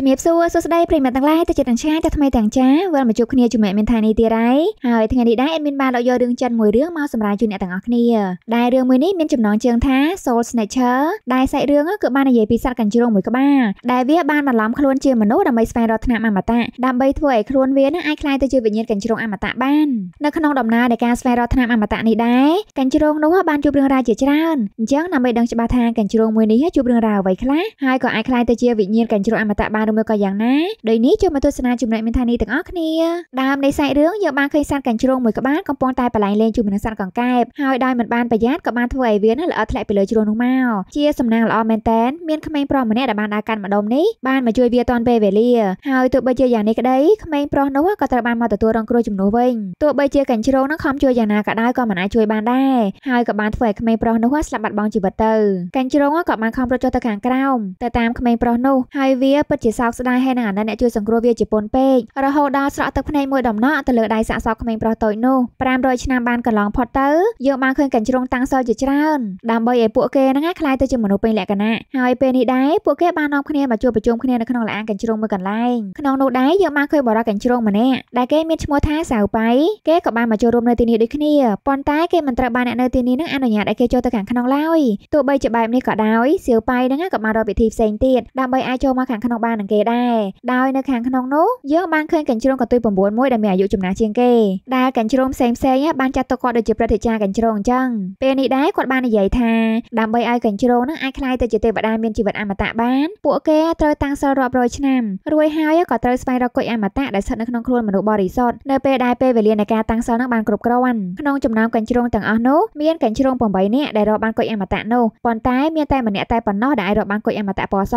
ជំរាបសួរសួស្តីប្រិយមិត្តទាំងឡាយទៅជាទាំងឆ្ងាយទៅថ្មីទាំងចាវិលមកជួបគ្នាជាមួយមានថានេះទៀតហើយហើយថ្ងៃនេះដែរអេមីនបានលើកយករឿងចិនមួយរឿងមកសម្រាប់ជូនអ្នកទាំងអស់គ្នាដែលរឿងមួយនេះមានចំណងជើងថា Soul Snatcher ដែលសាច់រឿងគឺបាននិយាយពីសត្វកញ្ជ្រោងមួយក្បាលដែលវាបានបន្លំខ្លួនជាមនុស្សដើម្បីស្វែងរកឋានៈអមតៈដើម្បីធ្វើឲ្យខ្លួនវានឹងអាចក្លាយទៅជាវិញ្ញាណកញ្ជ្រោងអមតៈបាននៅក្នុងដំណើរនៃការស្វែងរកឋានៈអមតៈនេះដែរកញ្ជ្រោងនោះបានជួបរឿងរ៉ាវជាច្រើនអញ្ចឹងដើម្បីដឹងច្បាស់ថាកញ្ជ្រោងមួយនេះជួបរឿងរ៉ាវអ្វីខ្លះហើយក៏អាចក្លាយទៅជាវិញ្ញាណកញ្ជ្រោងអមតៈបានឬមួយក៏យ៉ាងណាដូចនេះចូលមកទស្សនាចំណុចមានថានេះទាំងអស់គ្នាដើមនៃសាច់រឿងយើងបានឃើញសត្វកញ្ជ្រោងមួយក្បាលកំពុងតែបលែងលេងជាមួយនឹងសត្វកង្កែបហើយដោយមិនបានប្រយ័ត្នក៏បានធ្វើឲ្យវានោះល្អធ្លាក់ពីលើជ្រោងនោះមកជាសំណាងល្អមែនតែនមានក្មេងប្រុសម្នាក់ដែលបានដើរកាន់ម្ដុំនេះបានមកជួយវាតាន់ពេលវេលាហើយទោះបីជាយ៉ាងនេះក្ដីក្មេងប្រុសនោះក៏ត្រូវបានមកទទួលរងគ្រោះជំនួសវិញទោះបីជាកញ្ជ្រោងនោះខំជួយយ៉ាងណាក៏ដោយក៏មិនអាចជួយបានដែរហើយក៏បានធ្វើឲ្យក្មេងប្រុសនោះស្លាប់បាត់បង់ជីវិតទៅកញ្ជ្រោងក៏បានខំរត់ចុះទៅខាងក្រោមទៅតាមក្មេងប្រុសនោះហើយវាពិតជាសោកស្ដាយហើយនឹងអាណិតអ្នកជួយសង្គ្រោះវាជាពន់ពេករហូតដល់ស្រក់ទឹកភ្នែកមួយដំណក់ទៅលើដៃសាក់សោកក្មេងប្រុសតូចនោះ500ឆ្នាំបានកន្លងផុតទៅយើងបានឃើញកញ្ជ្រងតាំងសល់ជាច្រើន ដើម្បីឲ្យពួកគេហ្នឹងខ្លាយទៅជាមនុស្សពេញលក្ខណៈហើយពេលនេះដែរពួកគេបាននាំគ្នាមកជួបប្រជុំគ្នានៅក្នុងលអាងកញ្ជ្រងមួយកន្លែងក្នុងនោះដែរយើងបានឃើញបរិយាកាសជ្រងម្នាក់ដែលគេមានឈ្មោះថាសៅប៉ៃគេក៏បានមកចូលរួមនៅទីនេះដូចគ្នាប៉ុន្តែគេមិនត្រូវបានអ្នកនៅទីនេះនឹងអនុញ្ញាតឲ្យគេចូលទៅខាងក្នុងឡើយទោះបីជាបែបនេះក៏ដោយសៅប៉ៃហ្នឹងក៏បានរកវិធីផ្សេងទៀតដើម្បីអាចចូលមកខាងក្នុងបាននឹងគេដែរដោយនៅខាងក្នុងនោះយើងបានឃើញកញ្ជ្រោងកន្ទុយ9មួយដែលមានអាយុចំណាស់ជាងគេដែលកញ្ជ្រោងផ្សេងផ្សេងបានចាត់ទុកគាត់ដូចជាព្រឹទ្ធាចារ្យកញ្ជ្រោងអញ្ចឹងពេលនេះដែរគាត់បាននិយាយថាដើម្បីឲ្យកញ្ជ្រោងនឹងអាចក្លាយទៅជាទេវតាមានជីវិតអមតៈបានពួកគេត្រូវតាំងសិលរាប់រយឆ្នាំរួចហើយក៏ត្រូវស្វែងរកគុជអមតៈដែលស្ថិតនៅក្នុងខ្លួនមនុស្សបរិសុទ្ធនៅពេលដែលពេលវេលានៃការតាំងសិលនឹងបានគ្រប់គ្រាន់ក្នុងចំណោមកញ្ជ្រោងទាំងអស់នោះមានកញ្ជ្រោង8នាក់ដែលរកបានគុជអមតៈនោះប៉ុន្តែ មានតែម្នាក់តែប៉ុណ្ណោះដែលអាចរកបានគុជអមតៈពណ៌ស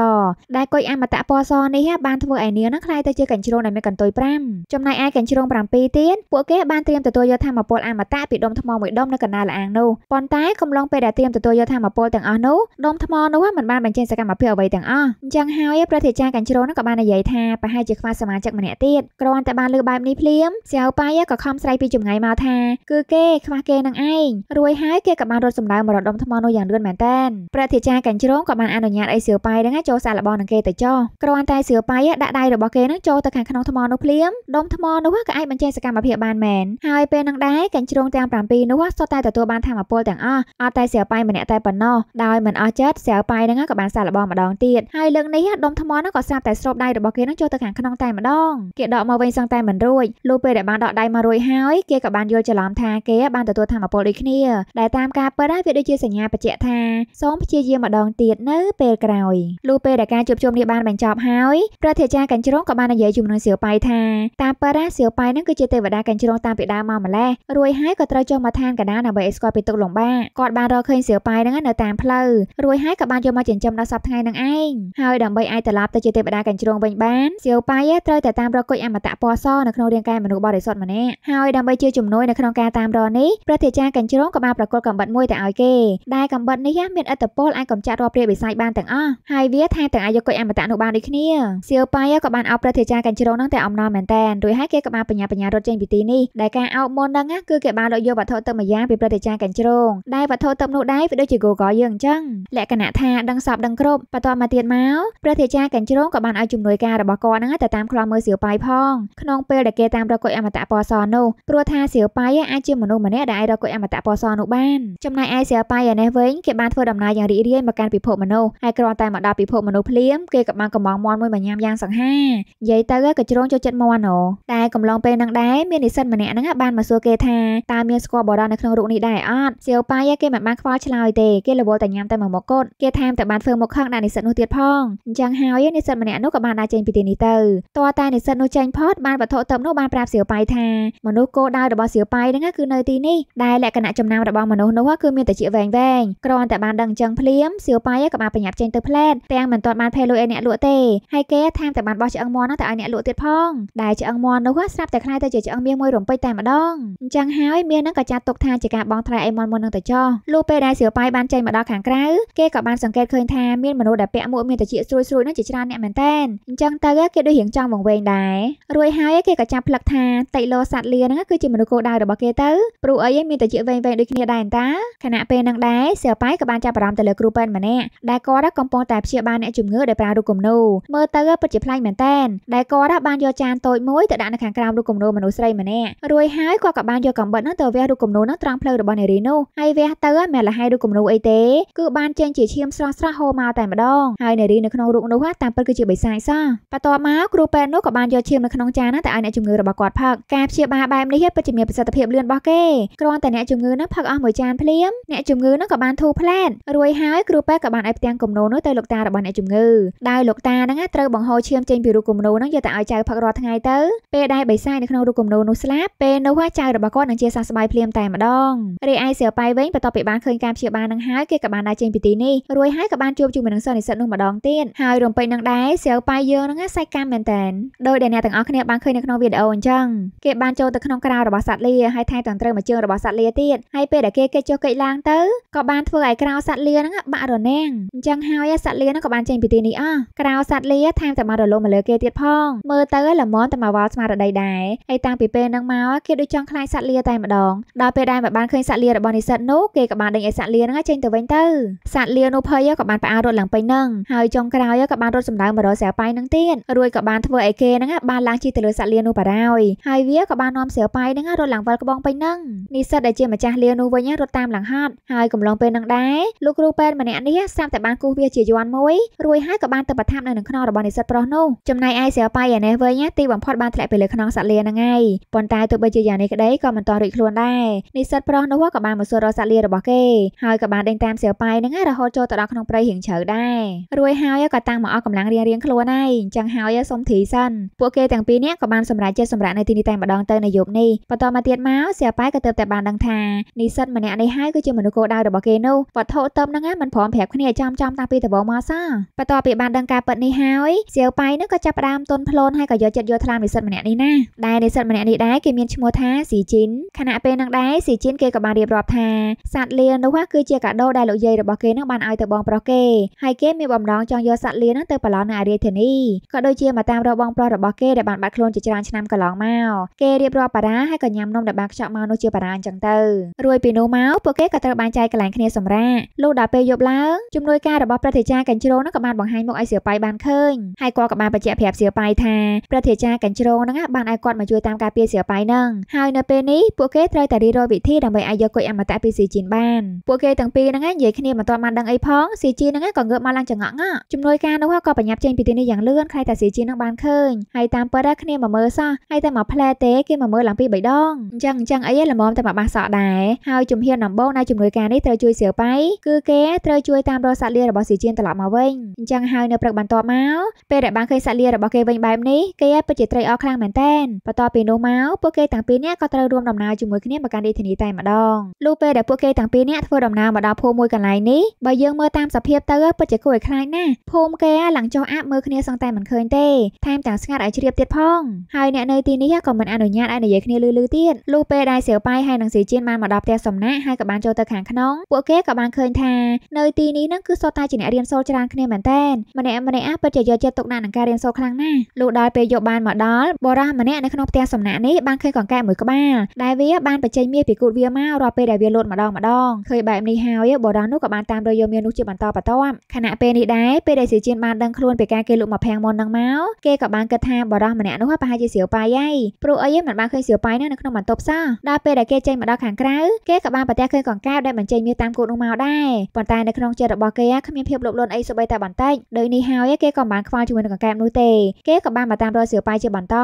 ដែលគុជអមតៈពណ៌សសនេះបានធ្វើឲ្យនាងនឹងក្លាយទៅជាកញ្ជ្រោងដែលមានកន្ទុយ5ចំណែកឯកញ្ជ្រោង7ទៀតពួកគេបានត្រៀមទទួលយកធម្មពលអមតៈពីដុំថ្មមួយដុំនៅកណ្ដាលអាងនោះប៉ុន្តែកំឡុងពេលដែលត្រៀមទទួលយកធម្មពលទាំងអស់នោះដុំថ្មនោះមិនបានបញ្ចេញសកម្មភាពអ្វីទាំងអស់អញ្ចឹងហើយប្រតិចារកញ្ជ្រោងនោះក៏បាននិយាយថាប្រហែលជាខ្វះសមាជិកម្នាក់ទៀតគ្រាន់តែបានលើបែបនេះភ្លាមសៀវប៉ៃក៏ខំស្រែកពីចម្ងាយមកថាគឺគេខ្វះគេនឹងឯងរួចហើយគេក៏បានរត់សម្ដៅមករកដុំថ្មនោះយ៉ាងលឿនមែនតើប្រតិចារកញ្ជ្រោងក៏បានអនុញ្ញាតឲ្យសៀវប៉ៃនឹងចូលសាកល្បងនឹងគេទៅចោះគ្រាន់ន់តែស្រាវប៉ៃដាក់ដៃរបស់គេនឹងចូលទៅខាងក្នុងថ្មនោះភ្លាមដុំថ្មនោះក៏អាចបញ្ចេញសកម្មភាពបានមែនហើយពេលនឹងដែរកញ្ជ្រងទាំង7នោះសុទ្ធតែទទួលបានធម៌ពលទាំងអស់អត់តែស្រាវប៉ៃម្នាក់តែប៉ុណ្ណោះដោយមិនអស់ចិត្តស្រាវប៉ៃនឹងក៏បានសាកល្បងម្ដងទៀតហើយលើកនេះដុំថ្មនោះក៏ស្រាប់តែស្រូបដៃរបស់គេនឹងចូលទៅខាងក្នុងតែម្ដងគេដកមកវិញសឹងតែមិនរួចលុះពេលដែលបានដកដៃមករួចហើយគេក៏បានយល់ច្រឡំថាគេបានទទួលធម៌ពលដូចគ្នាដែលតាមការពិតហើយវាដូចជាសញ្ញាបញ្ជាក់ថាសូមព្យាយាមម្ដងទៀតនៅពេលក្រោយលុះពេលដែលការជួបជុំនេះបានបញ្ចប់ហើយហើយព្រះធាចាកញ្ជ្រងក៏បាននិយាយជាមួយនឹងសៀវប៉ៃថាតាប៉ារ៉ាសៀវប៉ៃនឹងគឺជាទេវតាកញ្ជ្រងតាមពីដើមមកម្លេះរួចហើយក៏ត្រូវចុះមកឋានកណ្ដាលដើម្បីឲ្យស្គាល់ពីទុកលំបាកគាត់បានរកឃើញសៀវប៉ៃនឹងនៅតាមផ្លូវរួចហើយក៏បានយកមកចិញ្ចឹមដល់សប្តាហ៍នឹងឯងហើយដើម្បីអាចត្រឡប់ទៅជាទេវតាកញ្ជ្រងវិញបានសៀវប៉ៃត្រូវតែតាមរកគុជអមតៈពណ៌សនៅក្នុងរាងកាយមនុស្សបរិសុទ្ធម្នាក់ហើយដើម្បីជាជំនួយនៅក្នុងការតាមរកនេះព្រះធាចាកញ្ជ្រងក៏បានប្រកល់កំបិតមួយទៅឲ្យគេដែលកំបិតនេះមានឥទ្ធិពលអាចកម្ចាត់រាល់ព្រាយបិសាចបានទាំងអស់ហើយវាថែមទាំងអាចយកគុជអមតៈនោះបានដូចគ្នាគ្នាសៀវប៉ៃក៏បានអោបប្រតិចារកញ្ជ្រងនឹងតែអំណរមែនតែនរួចហើយគេក៏បានបញ្ញាបញ្ញារត់ចេញពីទីនេះដែលការអោបមុនហ្នឹងគឺគេបានលោកយកវត្ថុទឹកម្យ៉ាងពីប្រតិចារកញ្ជ្រងដែលវត្ថុទឹកនោះដែរវាដូចជា Google យើងអញ្ចឹងលក្ខណៈថាដឹងសពដឹងគ្រប់បន្ទាប់មកទៀតមកប្រតិចារកញ្ជ្រងក៏បានឲ្យជំនួយការរបស់គាត់ហ្នឹងទៅតាមខ្លំមើលសៀវប៉ៃផងក្នុងពេលដែលគេតាមរកគុយអមតៈពណ៌សនោះព្រោះថាសៀវប៉ៃអាចជាមនុស្សម្នាក់ដែលអាចរកគុយអមតៈពណ៌សនោះបានចំណែកឯសៀវប៉ៃឯនេះវិញគេបានធ្វើដំណើរយ៉ាងរីករាយមកកាន់ពិភពមនុស្សហើយគ្រាន់តែមកដល់ពិភពមនុស្សភ្លាមគេក៏បានកំងមន់មួយបញ្ញាំយ៉ាងសង្ហានិយាយទៅក៏ជ្រងចូលចិត្តមន់អូតែកំឡុងពេលហ្នឹងដែរមាននិស្សិតម្នាក់ហ្នឹងបានមកសួរគេថាតើមានស្គាល់បរិយនៅក្នុងរូបនេះដែរអត់សៀវប៉ៃគេមិនបានខ្វល់ឆ្លើយទេគេរវល់តែញ៉ាំតែមួយមុខគាត់គេថាមតែបានធ្វើមុខខឹងដាក់និស្សិតនោះទៀតផងអញ្ចឹងហើយនិស្សិតម្នាក់នោះក៏បានដើរចេញពីទីនេះទៅតើតែនិស្សិតនោះចេញផុតបានវត្ថុទៅនោះបានប្រាប់សៀវប៉ៃថាមនុស្សគោដៅរបស់សៀវប៉ៃហ្នឹងគឺនៅទីនេះដែលលក្ខណៈចំណាំរបស់មនុស្សនោះគឺមានតែជាវែងវែងគ្រាន់តែបានដឹងអញ្ចឹងភ្លាមសៀវប៉ៃក៏បានបញ្ញាប់ចេញទៅផ្លែតទាំងមិនទាន់បានភេលុយឲ្យអ្នកលក់ទេហើយគេថែមតែបានបោះឆ្អឹងមាន់នោះទៅឲ្យអ្នកលក់ទៀតផងដែលឆ្អឹងមាន់នោះស្រាប់តែខ្លាយទៅជាឆ្អឹងមាសមួយរំពេចតែម្ដងអញ្ចឹងហើយមាសនឹងក៏ចាត់ទុកថាជាការបងថ្លៃអីមាន់មុននឹងទៅចោះលុះពេលដែលសៀវប៉ៃបានចេញមកដល់ខាងក្រៅគេក៏បានសង្កេតឃើញថាមានមនុស្សដែលពាក់មួកមានត្រចៀកស្រួយស្រួយនោះជាច្រើនអ្នកមែនតើអញ្ចឹងទៅគេដូចរៀងចង់បង្វែងដែររួចហើយ គេក៏ចាប់ផ្លឹកថាតៃឡូសัตว์លាហ្នឹងគឺជាមនុស្សគោដៅរបស់គេទៅព្រោះអីមានត្រចៀកវែងវែងដូចគ្នាដែរតាខណៈពេលហ្នឹងដែរសៀវប៉ៃក៏បានចាប់អារម្មណ៍ទៅលើគ្រូពេទ្យម្នាក់ដែលគាត់កំពុងតែព្យាបាលអ្នកជំងឺដែលប្រើរូបគំនូមើលទៅពិតជាប្លែកមែនតែនដែលគាត់បានយកចានតូចមួយទៅដាក់នៅខាងក្រោមរូបគំនូរមនុស្សស្រីម្នាក់រួចហើយគាត់ក៏បានយកកំបិតនោះទៅវះរូបគំនូរនោះត្រង់ផ្លូវរបស់នារីនោះហើយវះទៅមិនលះហើយរូបគំនូរអីទេគឺបានចេញជាឈាមស្រស់ស្រស់ហូរមកតែម្ដងហើយនារីនៅក្នុងរូបនោះតាមពិតគឺជាបិសាចសោះបន្ទាប់មកគ្រូពេទ្យនោះក៏បានយកឈាមនៅក្នុងចាននោះទៅឲ្យអ្នកជំងឺរបស់គាត់ផឹកការព្យាបាលបែបនេះពិតជាមានប្រសិទ្ធភាពលឿនរបស់គេគ្រាន់តែអ្នកជំងឺនោះផឹកអស់មួយចានភ្លាមអ្នកជំងឺនោះក៏បានធូរផ្លែតរួចហើយគ្រូពេទ្យក៏បានឲ្យផ្ទាំងគំនូរនោះទៅលោកតារបស់អ្នកជំងឺដោយលោកតាហ្នឹងត្រូវបង្ហូរឈាមចេញពីរូបគំនូហ្នឹងយកទៅឲ្យចៅផឹករាល់ថ្ងៃទៅពេលដែលបិសាចនៅក្នុងរូបគំនូនោះស្លាប់ពេលនោះចៅរបស់គាត់នឹងជាសះស្បើយភ្លាមតែម្ដងរីឯសៀវប៉ៃវិញបន្ទាប់ពីបានឃើញការព្យាបាលនឹងហើយគេក៏បានដើរចេញពីទីនេះរួចហើយក៏បានជួបជាមួយនឹងសិស្សនិស្សិតនោះម្ដងទៀតហើយរំពេចនឹងដែរសៀវប៉ៃយើងហ្នឹងសាច់កម្មមែនតែនដោយដែលអ្នកទាំងអស់គ្នាបានឃើញនៅក្នុងវីដេអូអញ្ចឹងគេបានចូលទៅក្នុងក្រៅរបស់សត្វលាហើយថែមទាំងត្រូវមកជើងរបស់សត្វលាទៀតហើយពេលដែលគេគេចុះកិច្ចឡើងទៅក៏បានធ្វើឲ្យក្រៅសត្វលាហ្នឹងបាក់រនាំងអញ្ចឹងហើយសត្វលាហ្នឹងក៏បានចេញពីទីនេះអស់ក្រៅសត្វត់លាថែមទាំងបានរលំមកលើគេទៀតផងមើលទៅល្មមតែមកវល់ស្មារតីដែរហើយតាំងពីពេលហ្នឹងមកគេដូចចង់ខ្លាចសត្វលាតែម្ដងដល់ពេលដែលមកបានឃើញសត្វលារបស់និស្សិតនោះគេក៏បានដេញឲ្យសត្វលាហ្នឹងចេញទៅវិញទៅសត្វលានោះភ័យក៏បានផ្អារត់ឡើងពេញហ្នឹងហើយចុងក្រោយក៏បានរត់សម្ដៅមករកស្រាវប៉ៃហ្នឹងទៀតរួចក៏បានធ្វើឲ្យគេហ្នឹងបានឡើងជិះទៅលើសត្វលានោះបារោយហើយវាក៏បាននាំស្រាវប៉ៃហ្នឹងរត់ឡើងវល់ក្បងពេញហ្នឹងនិស្សិតដែលជាម្ចាស់លានោះវិញរត់តាមឡើងហត់ហើយកំឡុងពេលហ្នឹងដែរលោកគ្រូពេទ្យម្នាក់នេះស្រាប់តែបានគូសវាជាយ័ន្តមួយរួចហើយក៏បានទៅប្រថាប់នៅនឹងខ្នងរបស់និស្សិតប្រុសនោះចំណែកឯស្រីប៉ៃឯនេះវិញទីបំផុតបានធ្លាក់ទៅលើខ្នងសាក់លាហ្នឹងហើយប៉ុន្តែទោះបីជាយ៉ាងនេះក្តីក៏មិនទាន់រួចខ្លួនដែរនិស្សិតប្រុសនោះក៏បានមកសួររកសាក់លារបស់គេហើយក៏បានដេញតាមស្រីប៉ៃហ្នឹងរហូតចូលទៅដល់ក្នុងព្រៃរៀងជ្រៅដែររួចហើយក៏តាំងមកអស់កម្លាំងរៀងរៀងខ្លួនហើយអញ្ចឹងហើយសុំធីសិនពួកគេទាំងពីរនាក់ក៏បានសម្រេចចិត្តសម្រាប់នៅទីនេះតែម្ដងទៅនៅយប់នេះបន្តមកទៀតមកស្រីប៉ៃក៏ទៅតែបានដឹងថានិស្សិតម្នាក់នេះហើយគឺជាមនុស្សគោលដៅរបស់គេនោះវត្ថុតឹមហ្នឹងមិនព្រមប្រាប់គ្នាចំចំតាំងពីដំបូងមកសោះបន្ទាប់ពីបានដឹងការពិតនេះហើយសៀវប៉ៃនឹងក៏ចាប់ផ្ដើមទន់ភ្លន់ហើយក៏យកចិត្តយកថ្លើមនិស្សិតម្នាក់នេះណាដែលនិស្សិតម្នាក់នេះដែរគេមានឈ្មោះថាស៊ីជីនខណៈពេលនឹងដែរស៊ីជីនគេក៏បានរៀបរាប់ថាសត្វលៀននោះគឺជាកាដូដែលលោកយាយរបស់គេនឹងបានឲ្យទៅបងប្រុសគេហើយគេមានបំណងចង់យកសត្វលៀននឹងទៅប្រឡងនៅអារាធានីក៏ដូចជាមកតាមរកបងប្រុសរបស់គេដែលបានបាត់ខ្លួនជាច្រើនឆ្នាំកន្លងមកគេរៀបរាប់បារាហើយក៏ញ៉ាំនំដែលបានខ្ចប់មកនោះជាបារាអញ្ចឹងទៅរួចពីនោះមកពួកគេក៏ត្រូវបានចែកកន្លែងគ្នាសម្រាប់លុះដល់ពេលយប់ឡើងជំនួយការរបស់ប្រតិចារកញ្ជ្រោលនោះក៏បានបង្ហាញមកឲ្យសៀវប៉ៃបានឃើញឃើញហើយគាត់ក៏បានបញ្ជាក់ប្រាប់សៀវប៉ៃថាប្រធាចាកញ្ជ្រងហ្នឹងបានឲ្យគាត់មកជួយតាមការពារសៀវប៉ៃហ្នឹងហើយនៅពេលនេះពួកគេត្រូវតែរីករកវិធីដើម្បីឲ្យយកគុយអមតៈពីស៊ីជីនបានពួកគេទាំងពីរហ្នឹងនិយាយគ្នាមិនទាន់បានដឹងអីផងស៊ីជីនហ្នឹងក៏ងើបមកឡើងចង្អក់ងក់ជំនួយការនោះក៏បញ្ញាប់ចេញពីទីនេះយ៉ាងលឿនខ្លាចតែស៊ីជីនហ្នឹងបានឃើញហើយតាមពិតគ្នាមកមើលសោះហើយតែមកផ្លែទេគេមកមើលឡើងពី3ដងអញ្ចឹងអញ្ចឹងអីល្មមតែមកបាសសក់ដែរហើយជំហានដំបូងនៃជំនួយការនេះត្រូវជួយសៀវប៉ៃគឺគេត្រូវជួយតាមរកសត្វលារបស់ស៊ីជីនត្រឡប់មកវិញអញ្ចឹងហើយនៅព្រឹកបន្ទាប់មកមកពេលដែលបានឃើញសាក់លារបស់គេវិញបែបនេះគេពិតជាត្រេកអរខ្លាំងមែនទែនបន្ទាប់ពីនោះមកពួកគេទាំងពីរនាក់ក៏ត្រូវរួមដំណើរជាមួយគ្នាមកកាន់រាជធានីតែម្ដងលុះពេលដែលពួកគេទាំងពីរនាក់ធ្វើដំណើរមកដល់ភូមិមួយកន្លែងនេះបើយើងមើលតាមសភាពទៅពិតជាគួរឲ្យខ្លាចណាស់ភូមិគេឡើងចុះអាប់មើលគ្នាសឹងតែមិនឃើញទេថែមទាំងស្ងាត់ឲ្យជ្រាបទៀតផងហើយអ្នកនៅទីនេះក៏មិនអនុញ្ញាតឲ្យនិយាយគ្នាលឺៗទៀតលុះពេលដែលសៀវប៉ៃហើយនិងសៀជៀនបានមកដល់ផ្ទះសំណាក់ហើយក៏បានចូលទៅខាងក្នុងពួកគេក៏បានឃើញថានៅទីនេះនឹងគឺសុទ្ធតែជាអ្នករៀនសូត្រច្រើនគ្នាមែនតើម្នាក់ម្នាក់ពិតពិតជាយកចិត្តទុកដាក់នឹងការរៀនសូត្រខ្លាំងណាស់លុះដល់ពេលយប់បានមកដល់បរិះម្នាក់នៅក្នុងផ្ទះសំណាក់នេះបានឃើញកង្កែបមួយក្បាលដែលវាបានបច្ចេកមាសពីគូតវាមករាល់ពេលដែលវាលោតម្ដងម្ដងឃើញបែបនេះហើយបរិះនោះក៏បានតាមរយយកមាសនោះជាបន្តបន្ទាប់ខណៈពេលនេះដែរពេលដែលសៀជៀនបានដឹងខ្លួនពីការគេលុបមកផាំងមុននឹងមកគេក៏បានគិតថាបរិះម្នាក់នោះប្រហែលជាសៀវប៉ៃហើយព្រោះអីមិនបានឃើញសៀវប៉ៃនៅក្នុងបន្ទប់សោះដល់ពេលដែលគេចេញមកដល់ខាងក្រៅគេក៏បានប្រទះឃើញកង្កែបដែលបញ្ចេញមាសតាមគូតនោះមកដែរប៉ុន្តែនៅក្នុងចិត្តរបស់គេគ្មានភាពលោភលន់អីសូម្បីតែបន្តិចដូចនេះហើយគេក៏ក៏មិនបានខ្វល់ជាមួយនឹងកង្កែបនោះទេគេក៏បានមកតាមរកសៀវប៉ៃជាបន្ត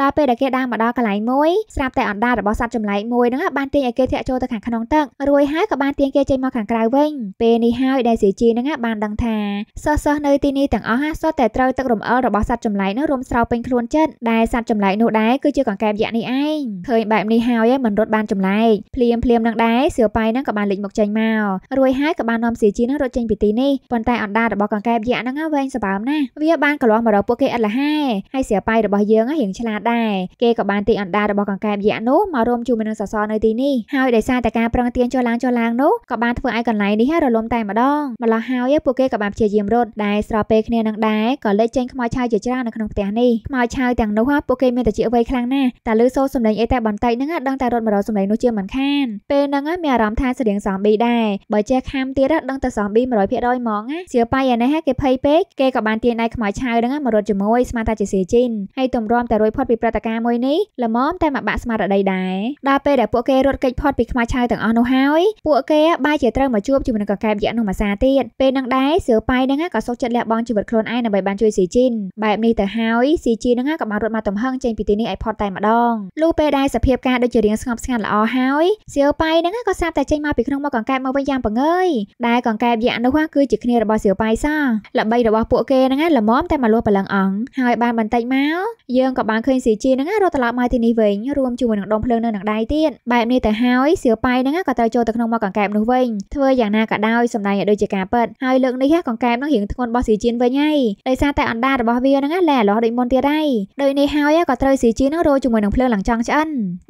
ដល់ពេលដែលគេដើរមកដល់កន្លែងមួយស្រាប់តែអណ្ដាតរបស់សត្វចម្លែកមួយហ្នឹងបានទាញឲ្យគេធាក់ចូលទៅខាងក្នុងទឹករួយហើយក៏បានទាញគេចេញមកខាងក្រៅវិញពេលនេះហើយដែលសៀជីហ្នឹងបានដឹងថាសិស្សសិស្សនៅទីនេះទាំងអស់សុទ្ធតែត្រូវទឹករំអិលរបស់សត្វចម្លែកនោះរុំស្រោពេញខ្លួនចិត្តដែលសត្វចម្លែកនោះដែរគឺជាកង្កែបយក្សនេះឯងឃើញបែបនេះហើយមិនរត់បានចម្លែកភ្លាមភ្លាមនឹងដែរសៀវប៉ៃហ្នឹងក៏បានលេចមកចេញមករួយហើយក៏បាននាំសៀជីហ្នឹងរត់ចេញពីទីនេះប៉ុន្តែអណ្ដាតរបស់កង្កែបយក្សហ្នឹងវែងសម្បើមណាណាស់វាបានកន្លងមករកពួកគេអត់លះហែហើយស្រីប៉ៃរបស់យើងរៀងឆ្លាតដែរគេក៏បានទីអណ្ដារបស់កង្កែបយក្សនោះមករួមជាមួយនឹងសសរនៅទីនេះហើយដោយសារតែការប្រឹងទាញចុះឡើងចុះឡើងនោះក៏បានធ្វើឲ្យកន្លែងនេះរលំតែម្ដងម្ល៉េះហើយពួកគេក៏បានព្យាយាមរត់ដែលស្របពេលគ្នានឹងដែរក៏លេចចេញខ្មោចឆៅជាច្រើននៅក្នុងផ្ទះនេះខ្មោចឆៅទាំងនោះពួកគេមានតែជាវ័យខ្លាំងណាស់តែលឺសូរសំឡេងអីតែបន្តិចហ្នឹងដឹងតែរត់មករកសំឡេងនោះជាមិនខានពេលហ្នឹងមានអារម្មណ៍ថាស្រៀងសំប៊ីដែរបើចេះខាំទៀតដឹងតែសំប៊ី100%ហ្មងសៀវប៉ៃឯនេះគេភ័យពេកគេក៏បានបានទាញដៃខ្មោចឆៅហ្នឹងមករត់ជាមួយស្មានថាជាសេជីនហើយទំរំតែរួចផុតពីព្រឹត្តិការណ៍មួយនេះល្មមតែមកបាក់ស្មារតីដែរដល់ពេលដែលពួកគេរត់គេចផុតពីខ្មោចឆៅទាំងអស់នោះហើយពួកគេបែរជាត្រូវមកជួបជាមួយនឹងកកែបយក្សនោះមួយសាទៀតពេលហ្នឹងដែរសៀវប៉ៃហ្នឹងក៏សុកចិត្តលះបង់ជីវិតខ្លួនឯងដើម្បីបានជួយសេជីនបែបនេះទៅហើយសេជីនហ្នឹងក៏បានរត់មកទំហឹងចេញពីទីនេះឲ្យផុតតែម្ដងលុះពេលដែរសភាពការដូចជារៀងស្ងប់ស្ងាត់ល្អហើយសៀវប៉ៃហ្នឹងក៏សាប់តែចេញមកពីក្នុងមកកង្កែបមកវិញយ៉ាងបង្ងើយដែលកង្កែបយក្សនោះគឺជាគ្នារបស់សៀវប៉ៃសោះល្បីរបស់ពួកគេហ្នឹងល្មមតែមកលួប្រឡឹងអង្គហើយបានបន្តិចមកយើងក៏បានឃើញសៀជីហ្នឹងរត់ត្រឡប់មកទីនេះវិញរួមជាមួយនឹងដុំភ្លើងនៅនឹងដៃទៀតបែបនេះទៅហើយសៀវប៉ៃហ្នឹងក៏ត្រូវចូលទៅក្នុងមកកង្កែបនោះវិញធ្វើយ៉ាងណាក៏ដោយសម្ដែងឲ្យដូចជាការពិតហើយលើកនេះកង្កែបនឹងរៀងធ្ងន់របស់សៀជីនវិញហើយដោយសារតែអណ្ដាតរបស់វាហ្នឹងលែលាស់ដូចមុនទៀតហើយដូចនេះហើយក៏ត្រូវសៀជីនហ្នឹងរោជាមួយនឹងភ្លើងឡើងចង់ឆ្អិន